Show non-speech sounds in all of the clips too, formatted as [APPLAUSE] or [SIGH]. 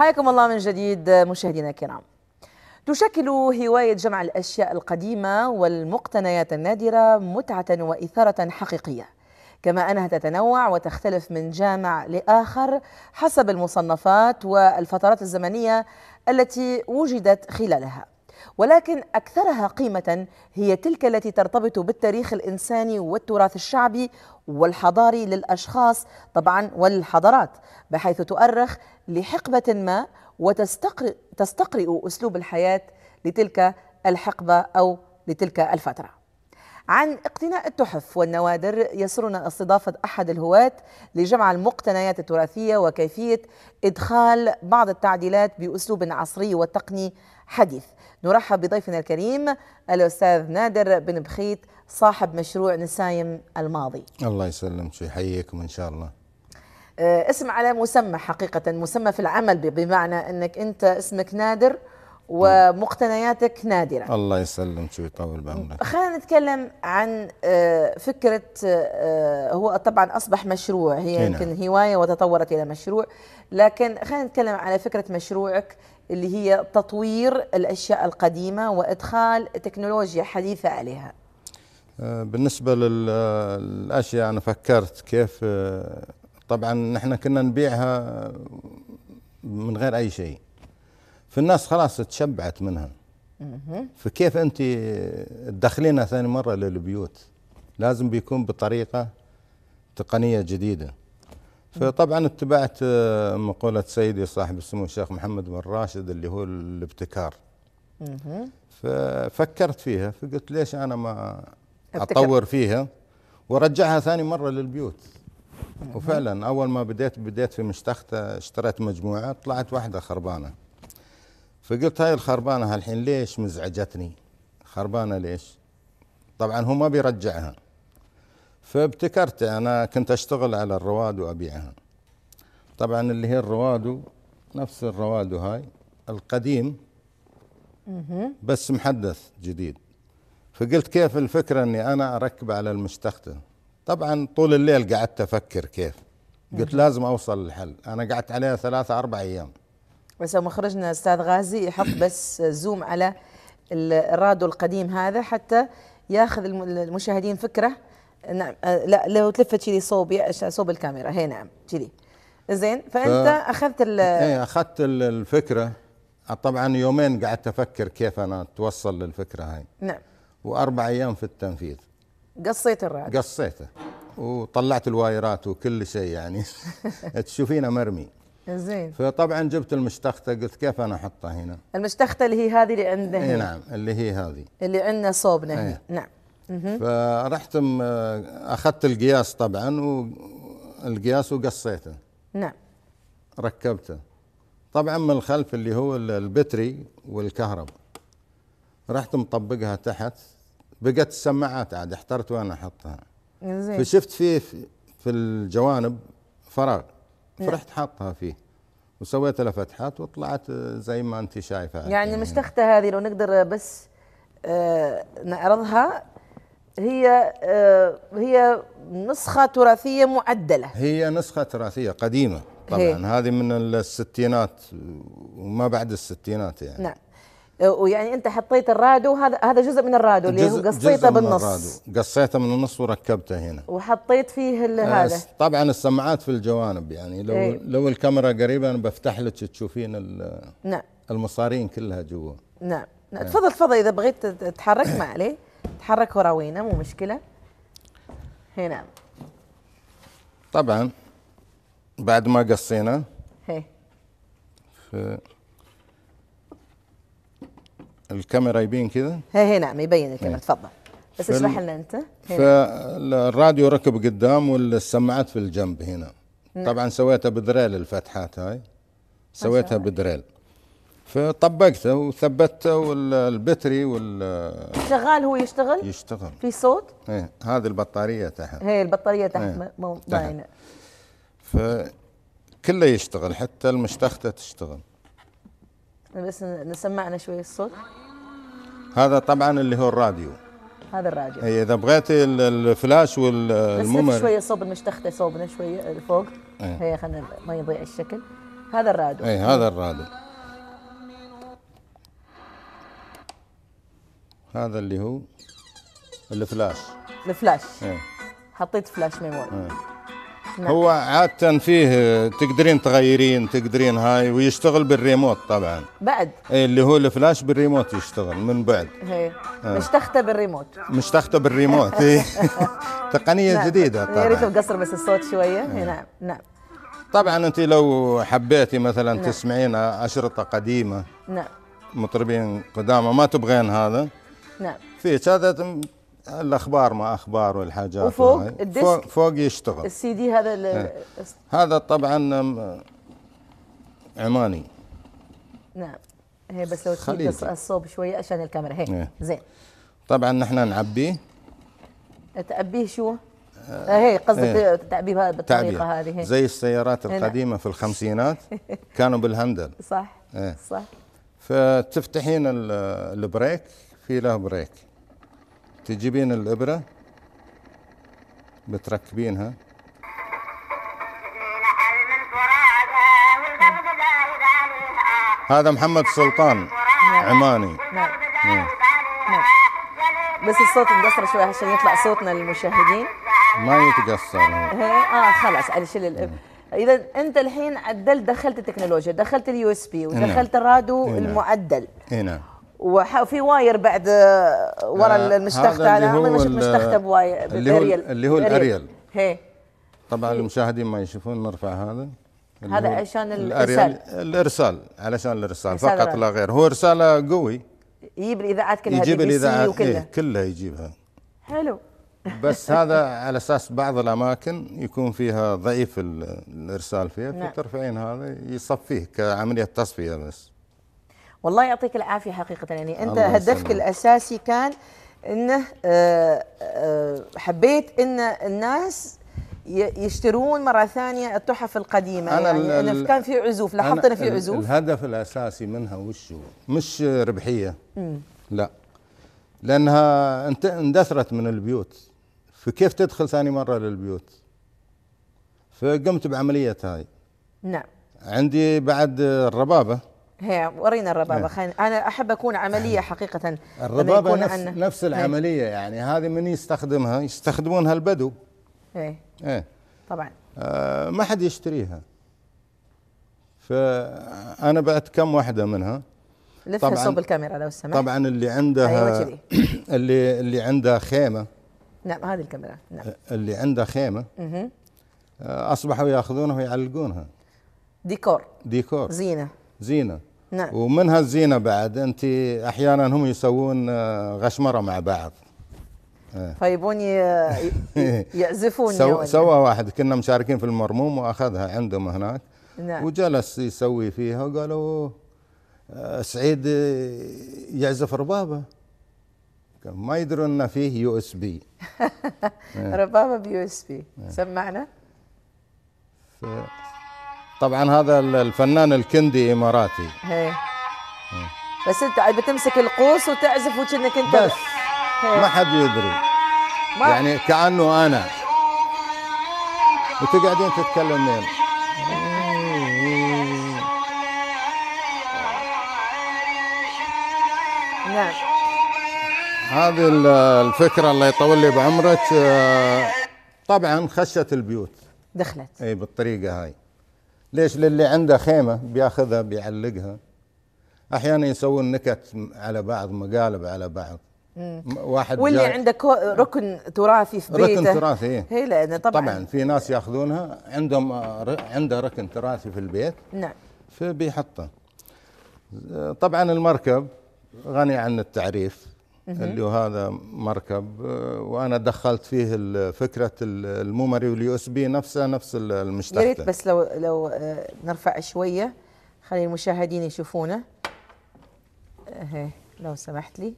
حياكم الله من جديد مشاهدينا الكرام تشكل هواية جمع الأشياء القديمة والمقتنيات النادرة متعة وإثارة حقيقية كما أنها تتنوع وتختلف من جامع لآخر حسب المصنفات والفترات الزمنية التي وجدت خلالها ولكن أكثرها قيمة هي تلك التي ترتبط بالتاريخ الإنساني والتراث الشعبي والحضاري للأشخاص طبعا والحضارات بحيث تؤرخ لحقبة ما وتستقرئ أسلوب الحياة لتلك الحقبة أو لتلك الفترة عن اقتناء التحف والنوادر يسرنا استضافة أحد الهواة لجمع المقتنيات التراثية وكيفية إدخال بعض التعديلات بأسلوب عصري وتقني حديث نرحب بضيفنا الكريم الأستاذ نادر بن بخيت صاحب مشروع نسايم الماضي الله يسلمك ويحييكم إن شاء الله آه، اسم على مسمى حقيقة مسمى في العمل بمعنى أنك أنت اسمك نادر ومقتنياتك نادره الله يسلمك ويطول بعمرك خلينا نتكلم عن آه، فكره آه، هو طبعا اصبح مشروع هي نعم. يمكن هوايه وتطورت الى مشروع لكن خلينا نتكلم على فكره مشروعك اللي هي تطوير الاشياء القديمه وادخال تكنولوجيا حديثه عليها آه، بالنسبه للاشياء انا فكرت كيف طبعا نحن كنا نبيعها من غير اي شيء فالناس خلاص تشبعت منها فكيف انت تدخلينها ثاني مره للبيوت لازم بيكون بطريقه تقنيه جديده فطبعا اتبعت آه، مقوله سيدي صاحب السمو الشيخ محمد بن راشد اللي هو الابتكار ففكرت فيها فقلت ليش انا ما اطور فيها ورجعها ثاني مره للبيوت وفعلا اول ما بديت بديت في مشتخته اشتريت مجموعه طلعت واحده خربانه فقلت هاي الخربانه هالحين ليش مزعجتني خربانه ليش طبعا هو ما بيرجعها فابتكرت انا كنت اشتغل على الرواد وابيعها طبعا اللي هي الروادو نفس الروادو هاي القديم بس محدث جديد فقلت كيف الفكرة أني أنا أركب على المستخدم طبعا طول الليل قعدت أفكر كيف قلت لازم أوصل للحل أنا قعدت عليها ثلاثة أربع أيام بس لو مخرجنا استاذ غازي يحط بس زوم على الراديو القديم هذا حتى ياخذ المشاهدين فكره نعم آه، لا لو تلفت كذي صوب صوب الكاميرا هي نعم كذي زين فانت ف... اخذت ال إيه، اخذت الفكره طبعا يومين قعدت افكر كيف انا اتوصل للفكره هاي نعم واربع ايام في التنفيذ قصيت الراديو قصيته وطلعت الوايرات وكل شيء يعني [LAUGHS] تشوفينه مرمي زين فطبعا جبت المشتخته قلت كيف انا احطها هنا المشتخته اللي هي هذه اللي عندنا اي نعم اللي هي هذه اللي عندنا صوبنا هي. نعم فرحت اخذت القياس طبعا والقياس وقصيته نعم ركبته طبعا من الخلف اللي هو البتري والكهرب رحت مطبقها تحت بقت السماعات عاد احترت وين احطها زين فشفت فيه في الجوانب فراغ إيه. فرحت حاطها فيه وسويت لها فتحات وطلعت آه، زي ما انت شايفه يعني, يعني هذه لو نقدر بس آه، نعرضها هي آه، هي نسخه تراثيه معدله هي نسخه تراثيه قديمه طبعا هي. هذه من الستينات وما بعد الستينات يعني نعم ويعني انت حطيت الرادو هذا هذا جزء من الرادو اللي هو قصيته بالنص قصيته من النص وركبته هنا وحطيت فيه آه، هذا طبعا السماعات في الجوانب يعني لو ايه لو الكاميرا قريبه انا بفتح لك تشوفين نعم المصارين كلها جوا نعم نعم, نعم. تفضل تفضل اذا بغيت تتحرك ما عليه تحرك وراوينا مو مشكله هنا طبعا بعد ما قصينا هي إيه. الكاميرا يبين كذا؟ ها هي نعم يبين الكاميرا إيه. تفضل بس اشرح لنا انت فالراديو ركب قدام والسماعات في الجنب هنا نعم. طبعا سويتها بدريل الفتحات هاي سويتها بدريل فطبقته وثبتته والبتري وال شغال هو يشتغل؟ يشتغل في صوت؟ ايه هذه البطاريه تحت هي البطاريه تحت ايه. مو باينه فكله يشتغل حتى المشتخته تشتغل بس نسمعنا شوي الصوت هذا طبعا اللي هو الراديو هذا الراديو اي اذا بغيتي الفلاش والممر بس شويه صوب المشتخته صوبنا شويه لفوق ايه. هي خلينا ما يضيع الشكل هذا الراديو اي هذا الراديو هذا اللي هو الفلاش الفلاش ايه. حطيت فلاش ميموري ايه. اسمع نعم. هو عادة فيه تقدرين تغيرين تقدرين هاي ويشتغل بالريموت طبعا بعد إيه، اللي هو الفلاش بالريموت يشتغل من بعد ايه آه. مشتخته بالريموت مشتخته بالريموت إيه. [LAUGHS] تقنية نعم. جديدة طبعا يا ريت القصر بس الصوت شوية إيه. نعم نعم طبعا انت لو حبيتي مثلا نعم. تسمعين اشرطة قديمة نعم مطربين قدامى ما تبغين هذا نعم في هذا الاخبار ما اخبار والحاجات وفوق الديسك فوق, فوق يشتغل السي دي هذا إيه. هذا طبعا عماني نعم هي بس لو تشيل الصوب شويه عشان الكاميرا هي إيه. زين طبعا نحن نعبيه تعبيه شو؟ آه هي قصدك إيه. تعبيه بالطريقه هذه هي. زي السيارات القديمه في الخمسينات [LAUGHS] كانوا بالهندل صح ايه صح فتفتحين البريك في له بريك تجيبين الإبرة بتركبينها هذا محمد سلطان عماني نعم. بس الصوت مقصر شوي عشان يطلع صوتنا للمشاهدين ما يتقصر إيه، اه خلاص اشيل الاب نعم. اذا انت الحين عدلت دخلت التكنولوجيا دخلت اليو اس بي ودخلت الراديو إيه، نعم. المعدل اي نعم وفي واير بعد آه، ورا آه المستخدم انا اللي هو شفت مستخدم واير اللي هو اللي هو الاريل هي طبعا هي. المشاهدين ما يشوفون نرفع هذا هذا عشان الارسال الارسال علشان الارسال فقط لا غير هو رساله قوي يجيب الاذاعات كلها يجيب الاذاعات كلها. إيه كلها يجيبها حلو بس [LAUGHS] هذا على اساس بعض الاماكن يكون فيها ضعيف الارسال فيها نعم. فترفعين هذا يصفيه كعمليه تصفيه بس والله يعطيك العافيه حقيقه يعني انت هدفك سلام. الاساسي كان انه آه، آه، حبيت ان الناس يشترون مره ثانيه التحف القديمه أنا يعني أنا كان في عزوف لاحظت انه في عزوف الهدف الاساسي منها وش مش ربحيه لا لانها اندثرت من البيوت فكيف تدخل ثاني مره للبيوت فقمت بعمليه هاي نعم عندي بعد الربابه هي ورينا الربابه إيه. خلينا انا احب اكون عمليه يعني حقيقه الربابه نفس, أن... نفس إيه. العمليه هي. يعني هذه من يستخدمها يستخدمونها البدو ايه ايه طبعا آه ما حد يشتريها فانا بعت كم واحده منها لفها صوب الكاميرا لو سمحت طبعا اللي عندها أيوة، [CLEARS THROAT] اللي اللي عندها خيمه نعم هذه الكاميرا نعم اللي عندها خيمه آه، اصبحوا ياخذونها ويعلقونها ديكور ديكور زينه زينه نعم ومنها الزينه بعد انت احيانا هم يسوون آه، غشمره مع بعض فيبون آه. آه، يعزفون [LAUGHS] سو سوى واحد كنا مشاركين في المرموم واخذها عندهم هناك نعم وجلس يسوي فيها وقالوا سعيد يعزف ربابه ما يدرون ان فيه يو اس بي [LAUGHS] ربابه بيو اس بي سمعنا طبعا هذا الفنان الكندي اماراتي هي. بس انت بتمسك القوس وتعزف وكأنك انت بس هي. ما حد يدري ما. يعني كانه انا وتقعدين تتكلمين نعم هذه الفكره الله يطول لي بعمرك آه، طبعا خشت البيوت دخلت اي بالطريقه هاي ليش للي عنده خيمة بياخذها بيعلقها أحيانا يسوون نكت على بعض مقالب على بعض مم. واحد واللي جاي عنده ركن تراثي في بيته ركن تراثي إيه؟ هي لأن طبعا طبعا في ناس ياخذونها عندهم آه، عنده ركن تراثي في البيت نعم فبيحطه طبعا المركب غني عن التعريف اللي هو هذا مركب آه، وانا دخلت فيه فكره الميموري واليو اس بي نفسها نفس المشتتة يا ريت بس لو لو آه، نرفع شويه خلي المشاهدين يشوفونه اهي لو سمحت لي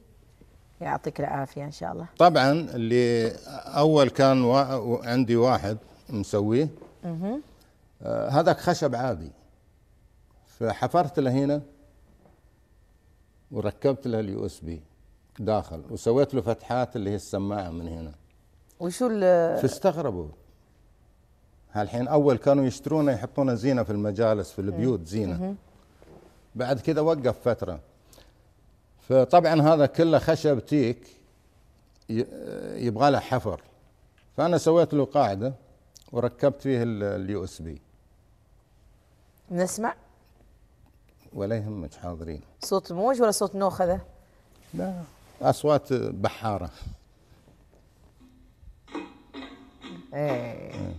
يعطيك العافيه ان شاء الله طبعا اللي اول كان و... عندي واحد مسويه اها هذاك خشب عادي فحفرت له هنا وركبت له اليو اس بي داخل وسويت له فتحات اللي هي السماعه من هنا وشو ال فاستغربوا هالحين اول كانوا يشترونه يحطونه زينه في المجالس في البيوت زينه بعد كذا وقف فتره فطبعا هذا كله خشب تيك يبغى له حفر فانا سويت له قاعده وركبت فيه اليو اس بي نسمع ولا يهمك حاضرين صوت موج ولا صوت نوخذه؟ لا اصوات بحاره ايه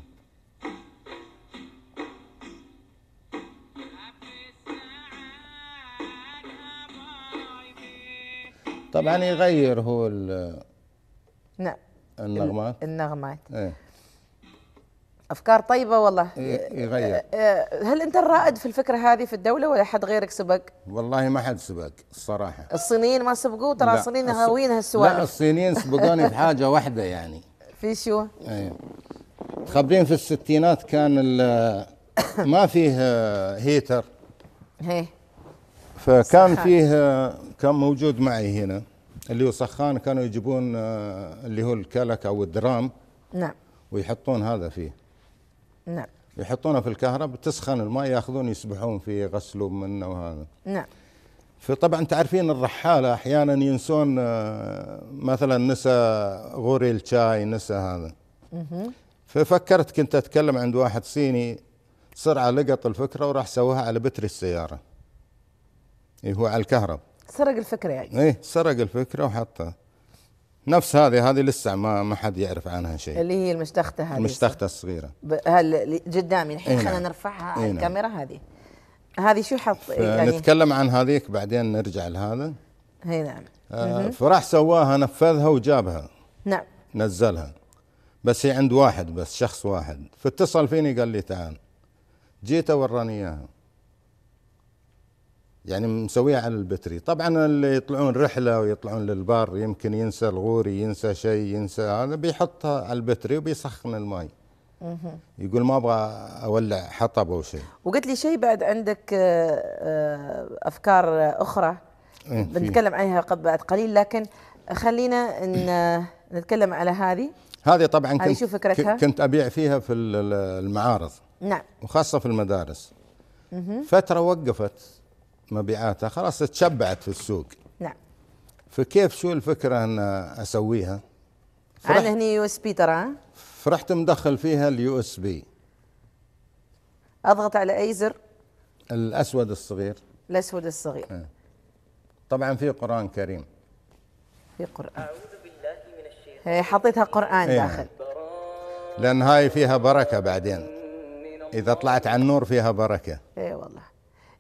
طبعا يغير هو نعم النغمات النغمات ايه افكار طيبه والله يغير آه، آه، هل انت الرائد في الفكره هذه في الدوله ولا حد غيرك سبق؟ والله ما حد سبق الصراحه الصينيين ما سبقوا ترى الصينيين هاويين هالسوالف لا الصينيين سبقوني في حاجه واحده يعني [LAUGHS] في شو؟ ايوه خبرين في الستينات كان [COUGHS] ما فيه آه، هيتر هي فكان سخان. فيه كان موجود معي هنا اللي هو سخان كانوا يجيبون اللي هو الكلك او الدرام نعم ويحطون هذا فيه نعم يحطونه في الكهرب تسخن الماء ياخذون يسبحون فيه يغسلون منه وهذا نعم فطبعا تعرفين الرحاله احيانا ينسون آه، مثلا نسى غوري الشاي نسى هذا مه. ففكرت كنت اتكلم عند واحد صيني بسرعه لقط الفكره وراح سواها على بتري السياره إيه، هو على الكهرب سرق الفكره يعني ايه سرق الفكره وحطها نفس هذه هذه لسه ما ما حد يعرف عنها شيء اللي هي المشتخته هذه المشتخته الصغيره هل قدامي الحين خلينا نعم. نرفعها على نعم. الكاميرا هذه هذه شو حط يعني نتكلم عن هذيك بعدين نرجع لهذا اي نعم آه فراح سواها نفذها وجابها نعم نزلها بس هي عند واحد بس شخص واحد فاتصل فيني قال لي تعال جيت وراني اياها يعني مسويها على البتري طبعا اللي يطلعون رحله ويطلعون للبار يمكن ينسى الغوري ينسى شيء ينسى هذا بيحطها على البتري وبيسخن الماي يقول ما ابغى اولع حطب او شيء وقلت لي شيء بعد عندك آه، آه، افكار اخرى إيه، بنتكلم عنها بعد قليل لكن خلينا إن آه، نتكلم على هذه هذه طبعا كنت شو فكرتها؟ كنت ابيع فيها في المعارض نعم وخاصه في المدارس فتره وقفت مبيعاتها خلاص تشبعت في السوق نعم فكيف شو الفكره ان اسويها؟ انا هني يو اس بي ترى فرحت مدخل فيها اليو اس بي اضغط على اي زر؟ الاسود الصغير الاسود الصغير اه. طبعا في قران كريم في قران اعوذ بالله من الشيطان إيه، حطيتها قران ايه. داخل لان هاي فيها بركه بعدين اذا طلعت على النور فيها بركه اي والله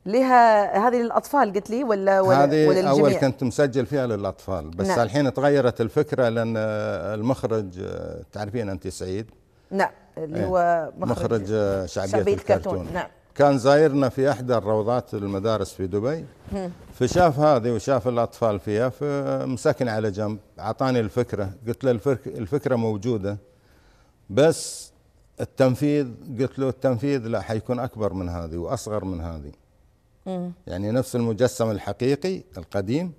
لها هذه للاطفال قلت لي ولا ولا هذه وللجميع. اول كنت مسجل فيها للاطفال بس نعم. الحين تغيرت الفكره لان آه، المخرج آه، تعرفين انت سعيد نعم اللي إيه، هو مخرج, مخرج آه، شعبيه, شعبية الكرتون. نعم كان زايرنا في احدى الروضات المدارس في دبي فشاف هذه وشاف الاطفال فيها فمسكني على جنب اعطاني الفكره قلت له الفكره موجوده بس التنفيذ قلت له التنفيذ لا حيكون اكبر من هذه واصغر من هذه مم. يعني نفس المجسم الحقيقي القديم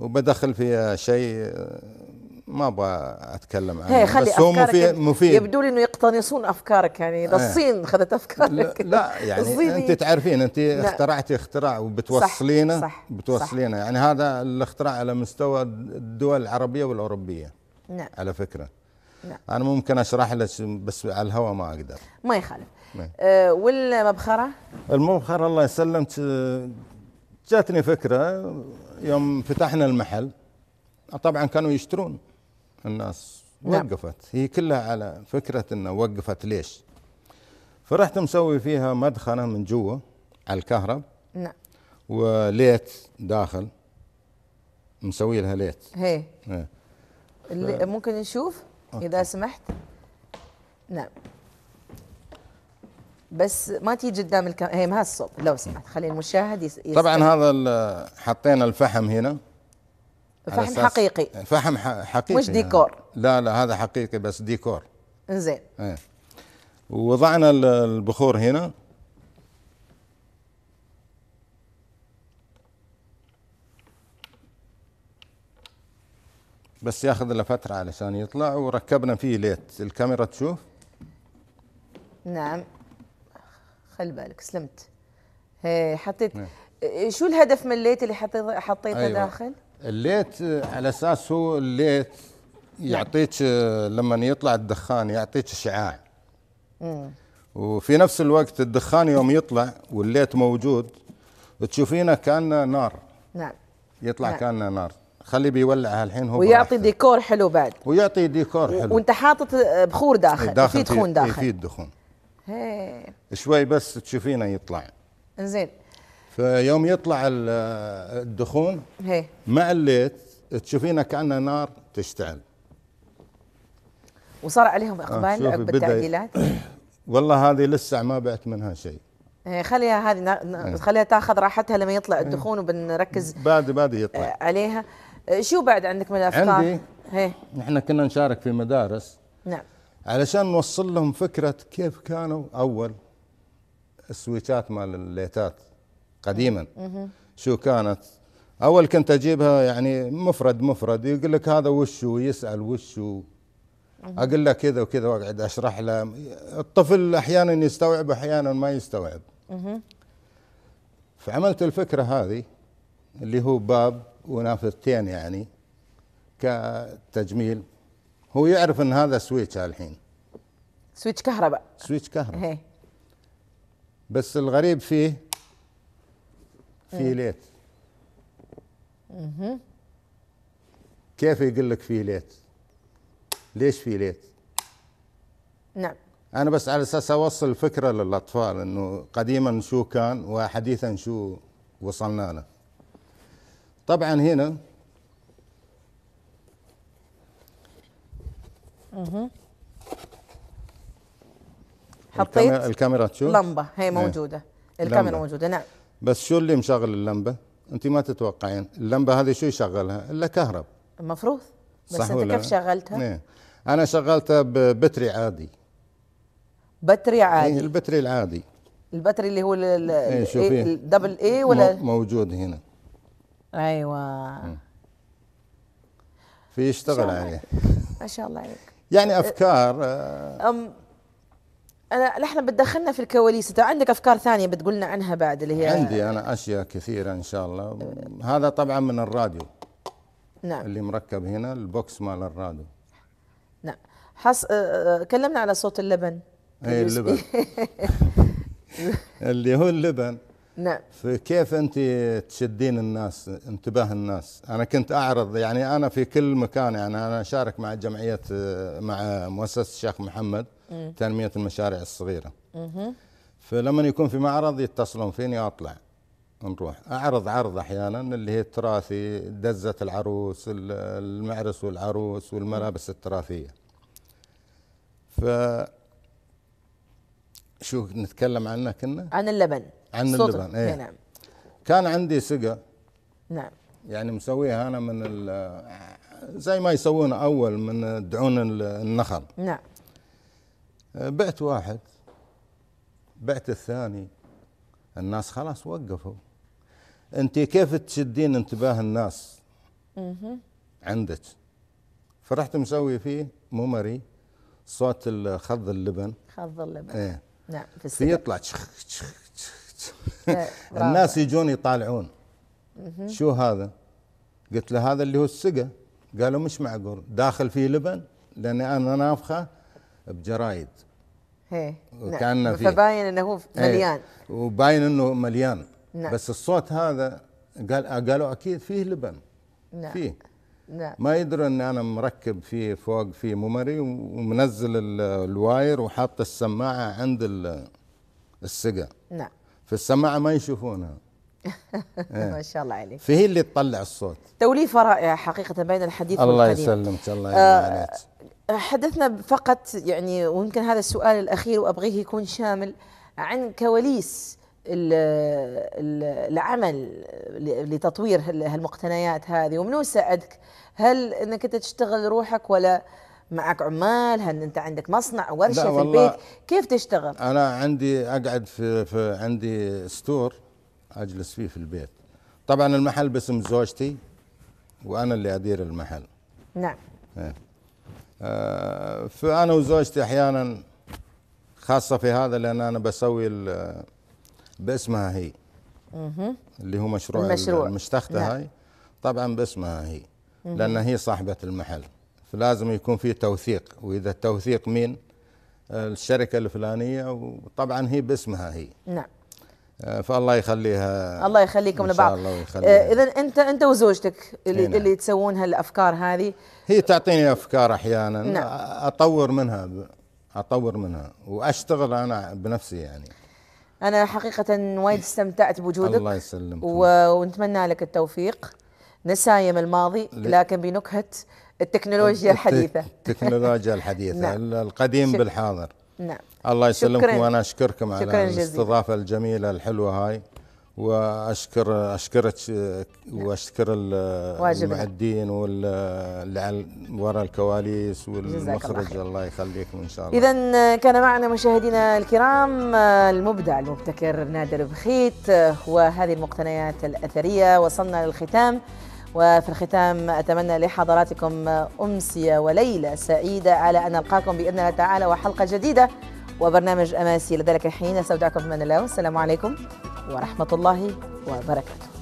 وبدخل فيها شيء آه، ما ابغى اتكلم عنه خلي بس هو مفيد, يعني مفيد يبدو لي انه يقتنصون افكارك يعني اذا إيه. الصين اخذت افكارك لا يعني انت تعرفين انت اخترعتي اختراع وبتوصلينا صح صح بتوصلينا صح يعني هذا الاختراع على مستوى الدول العربيه والاوروبيه نعم على فكره نعم انا ممكن اشرح لك بس على الهواء ما اقدر ما يخالف نعم. أه والمبخره المبخر الله يسلمك جاتني فكره يوم فتحنا المحل طبعا كانوا يشترون الناس نعم. وقفت هي كلها على فكره انه وقفت ليش؟ فرحت مسوي فيها مدخنه من جوا على الكهرب نعم وليت داخل مسوي لها ليت هي, هي. إيه. ف... ممكن نشوف اذا سمحت نعم بس ما تيجي قدام الكم هي ما لو سمحت خلي المشاهد يستمع. طبعا هذا حطينا الفحم هنا فحم حقيقي فحم حقيقي مش ديكور يعني. لا لا هذا حقيقي بس ديكور زين ايه ووضعنا البخور هنا بس ياخذ له فتره علشان يطلع وركبنا فيه ليت الكاميرا تشوف نعم خلي بالك سلمت هي حطيت نعم. إيه، شو الهدف من الليت اللي حطيته حطيت أيوة. داخل الليت على اساس هو الليت نعم. يعطيك آه، لما يطلع الدخان يعطيك اشعاع وفي نفس الوقت الدخان يوم يطلع والليت موجود تشوفينه كان نار نعم يطلع نعم. كان نار خلي بيولعها الحين هو ويعطي براحته. ديكور حلو بعد ويعطي ديكور حلو وانت حاطط بخور داخل, داخل في دخون داخل في دخون هي. شوي بس تشوفينه يطلع زين فيوم يطلع الدخون هي. مع الليت تشوفينه كانه نار تشتعل وصار عليهم آه، اقبال آه بالتعديلات [COUGHS] والله هذه لسه ما بعت منها شيء إيه، خليها هذه إيه. خليها تاخذ راحتها لما يطلع الدخون وبنركز بعد بعد يطلع إيه، عليها شو بعد عندك من الافكار؟ عندي نحن احنا كنا نشارك في مدارس نعم علشان نوصل لهم فكره كيف كانوا اول السويتشات مال الليتات قديما شو كانت اول كنت اجيبها يعني مفرد مفرد يقول لك هذا وشو يسال وشو اقول له كذا وكذا واقعد اشرح له الطفل احيانا يستوعب احيانا ما يستوعب فعملت الفكره هذه اللي هو باب ونافذتين يعني كتجميل هو يعرف ان هذا سويتش الحين سويتش كهرباء سويتش كهرباء إيه. بس الغريب فيه فيه ليت كيف يقول لك ليت ليش ليت نعم انا بس على اساس اوصل الفكره للاطفال انه قديما شو كان وحديثا شو وصلنا له طبعا هنا حطيت الكاميرا تشوف لمبه هي إيه. موجوده ايه. الكاميرا موجوده نعم بس شو اللي مشغل اللمبه؟ انت ما تتوقعين اللمبه هذه شو يشغلها؟ الا كهرب المفروض بس صح انت ولا؟ كيف شغلتها؟ نعم انا شغلتها ببتري عادي بتري عادي إيه، البتري العادي البتري اللي هو الدبل اي ولا موجود هنا ايوه في يشتغل عليه ما شاء الله عليك يعني افكار أم انا احنا بتدخلنا في الكواليس انت عندك افكار ثانيه بتقولنا عنها بعد اللي هي عندي انا اشياء كثيره ان شاء الله هذا طبعا من الراديو نعم اللي مركب هنا البوكس مال الراديو نعم حص... أه، أه، أه، كلمنا على صوت اللبن اي اللبن [LAUGHS] اللي هو اللبن نعم فكيف انت تشدين الناس انتباه الناس انا كنت اعرض يعني انا في كل مكان يعني انا اشارك مع جمعيه مع مؤسسه الشيخ محمد تنميه المشاريع الصغيره فلما يكون في معرض يتصلون فيني اطلع نروح اعرض عرض احيانا اللي هي التراثي دزه العروس المعرس والعروس والملابس التراثيه ف شو نتكلم عنه كنا عن اللبن عن اللبن إيه. ايه نعم كان عندي سقه نعم يعني مسويها انا من زي ما يسوون اول من دعون النخل نعم بعت واحد بعت الثاني الناس خلاص وقفوا انت كيف تشدين انتباه الناس عندك فرحت مسوي فيه ممري صوت خض اللبن خض اللبن ايه نعم في يطلع فيطلع إيه، الناس يجون يطالعون شو هذا؟ قلت له هذا اللي هو السقه قالوا مش معقول داخل فيه لبن لاني انا نافخه بجرايد ايه كان نعم. فيه فباين انه هو إيه، مليان ايه وباين انه مليان نعم. بس الصوت هذا قال قالوا اكيد فيه لبن نعم فيه نعم ما يدروا ان انا مركب فيه فوق في ممري ومنزل الواير وحاط السماعه عند السقا نعم في السماعه ما يشوفونها [LAUGHS] إيه. ما شاء الله عليك فهي اللي تطلع الصوت توليفه رائعه حقيقه بين الحديث الله والقديم الله يسلمك الله آه، يبارك حدثنا فقط يعني ويمكن هذا السؤال الأخير وأبغيه يكون شامل عن كواليس العمل لتطوير هالمقتنيات هذه ومنو ساعدك هل انك انت تشتغل روحك ولا معك عمال هل انت عندك مصنع ورشه في البيت كيف تشتغل انا عندي اقعد في, في عندي ستور اجلس فيه في البيت طبعا المحل باسم زوجتي وانا اللي ادير المحل نعم إيه. فانا وزوجتي احيانا خاصه في هذا لان انا بسوي باسمها هي اللي هو مشروع المشروع المشتخته نعم. هاي طبعا باسمها هي لان هي صاحبه المحل فلازم يكون في توثيق واذا التوثيق مين الشركه الفلانيه وطبعا هي باسمها هي نعم آه، فالله يخليها الله يخليكم لبعض آه، اذا انت انت وزوجتك اللي نعم. اللي تسوون هالافكار هذه هي تعطيني افكار احيانا نعم. اطور منها اطور منها واشتغل انا بنفسي يعني انا حقيقه وايد استمتعت بوجودك الله يسلمك و... ونتمنى لك التوفيق نسايم الماضي لكن بنكهه التكنولوجيا الحديثه التكنولوجيا الحديثه [LAUGHS] نعم. القديم بالحاضر نعم الله يسلمكم وانا اشكركم على الاستضافه الجميله الحلوه هاي واشكر اشكرك واشكر المعدين واللي على ورا الكواليس والمخرج الله, الله يخليكم ان شاء الله اذا آه، كان معنا مشاهدينا الكرام آه، المبدع المبتكر نادر بخيت آه، وهذه المقتنيات الاثريه وصلنا للختام وفي الختام أتمنى لحضراتكم أمسية وليلة سعيدة على أن ألقاكم بإذن الله تعالى وحلقة جديدة وبرنامج أماسي لذلك الحين أستودعكم في الله والسلام عليكم ورحمة الله وبركاته